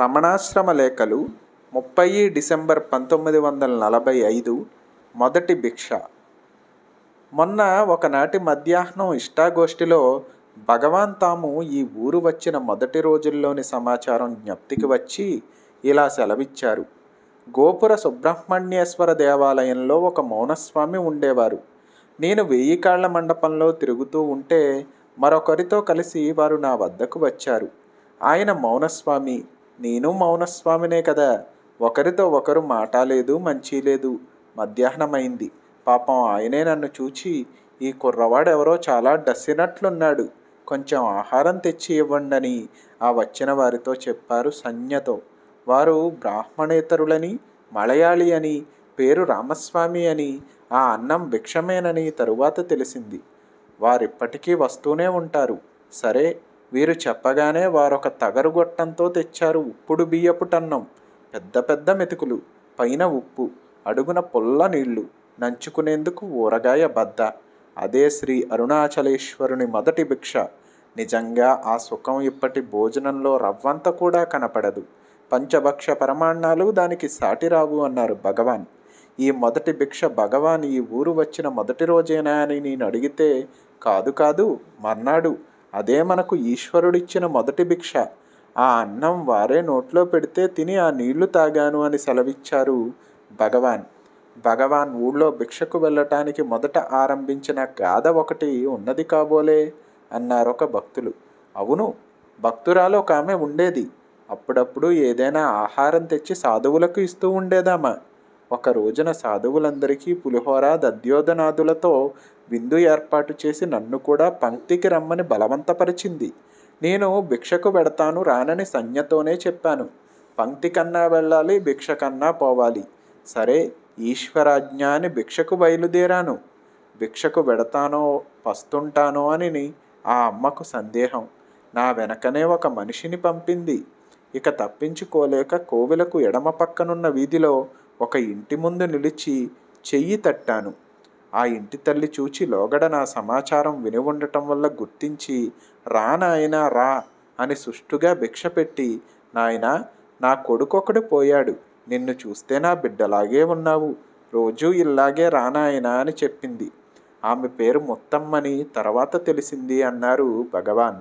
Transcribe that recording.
రమణాశ్రమ లేఖలు ముప్పై డిసెంబర్ పంతొమ్మిది వందల నలభై ఐదు మొదటి భిక్ష మొన్న ఒకనాటి మధ్యాహ్నం ఇష్టాగోష్ఠిలో భగవాన్ తాము ఈ ఊరు వచ్చిన మొదటి రోజుల్లోని సమాచారం జ్ఞప్తికి వచ్చి ఇలా సెలవిచ్చారు గోపుర సుబ్రహ్మణ్యేశ్వర దేవాలయంలో ఒక మౌనస్వామి ఉండేవారు నేను వెయ్యి కాళ్ల మండపంలో తిరుగుతూ ఉంటే మరొకరితో కలిసి వారు నా వద్దకు వచ్చారు ఆయన మౌనస్వామి నేను మౌనస్వామినే కదా ఒకరితో ఒకరు మాట లేదు మంచి లేదు మధ్యాహ్నమైంది పాపం ఆయనే నన్ను చూచి ఈ కుర్రవాడెవరో చాలా డస్సినట్లున్నాడు కొంచెం ఆహారం తెచ్చి ఇవ్వండని ఆ వచ్చిన వారితో చెప్పారు సంజ్ఞతో వారు బ్రాహ్మణేతరులని మలయాళి అని పేరు రామస్వామి అని ఆ అన్నం భిక్షమేనని తరువాత తెలిసింది వారిప్పటికీ వస్తూనే ఉంటారు సరే వీరు చెప్పగానే వారొక తగరుగొట్టంతో తెచ్చారు ఉప్పుడు బియ్యపు టన్నం పెద్ద పెద్ద మెతుకులు పైన ఉప్పు అడుగున పొల్ల నీళ్లు నంచుకునేందుకు ఊరగాయ బద్ద అదే శ్రీ అరుణాచలేశ్వరుని మొదటి భిక్ష నిజంగా ఆ సుఖం ఇప్పటి భోజనంలో రవ్వంత కూడా కనపడదు పంచభక్ష పరమాణాలు దానికి సాటిరావు అన్నారు భగవాన్ ఈ మొదటి భిక్ష భగవాన్ ఈ ఊరు వచ్చిన మొదటి రోజేనా అని నేను అడిగితే కాదు కాదు మర్నాడు అదే మనకు ఈశ్వరుడిచ్చిన మొదటి భిక్ష ఆ అన్నం వారే నోట్లో పెడితే తిని ఆ నీళ్లు తాగాను అని సెలవిచ్చారు భగవాన్ భగవాన్ ఊళ్ళో భిక్షకు వెళ్ళటానికి మొదట ఆరంభించిన గాథ ఒకటి ఉన్నది కాబోలే అన్నారు ఒక భక్తులు అవును భక్తురాలు ఒక ఆమె ఉండేది అప్పుడప్పుడు ఏదైనా ఆహారం తెచ్చి సాధువులకు ఇస్తూ ఉండేదామా ఒక రోజున సాధువులందరికీ పులిహోర దద్యోధనాదులతో విందు ఏర్పాటు చేసి నన్ను కూడా పంక్తికి రమ్మని బలవంతపరిచింది నేను భిక్షకు పెడతాను రానని సంజ్ఞతోనే చెప్పాను పంక్తి కన్నా వెళ్ళాలి భిక్ష కన్నా పోవాలి సరే ఈశ్వరాజ్ఞ అని భిక్షకు బయలుదేరాను భిక్షకు వెడతానో వస్తుంటానో అని ఆ అమ్మకు సందేహం నా వెనకనే ఒక మనిషిని పంపింది ఇక తప్పించుకోలేక కోవిలకు ఎడమ పక్కనున్న వీధిలో ఒక ఇంటి ముందు నిలిచి చెయ్యి తట్టాను ఆ ఇంటి తల్లి చూచి లోగడ నా సమాచారం విని ఉండటం వల్ల గుర్తించి రా నాయన రా అని సుష్టుగా భిక్ష పెట్టి నాయన నా కొడుకొకడు పోయాడు నిన్ను చూస్తే నా బిడ్డలాగే ఉన్నావు రోజూ రా రానాయనా అని చెప్పింది ఆమె పేరు మొత్తమ్మని తర్వాత తెలిసింది అన్నారు భగవాన్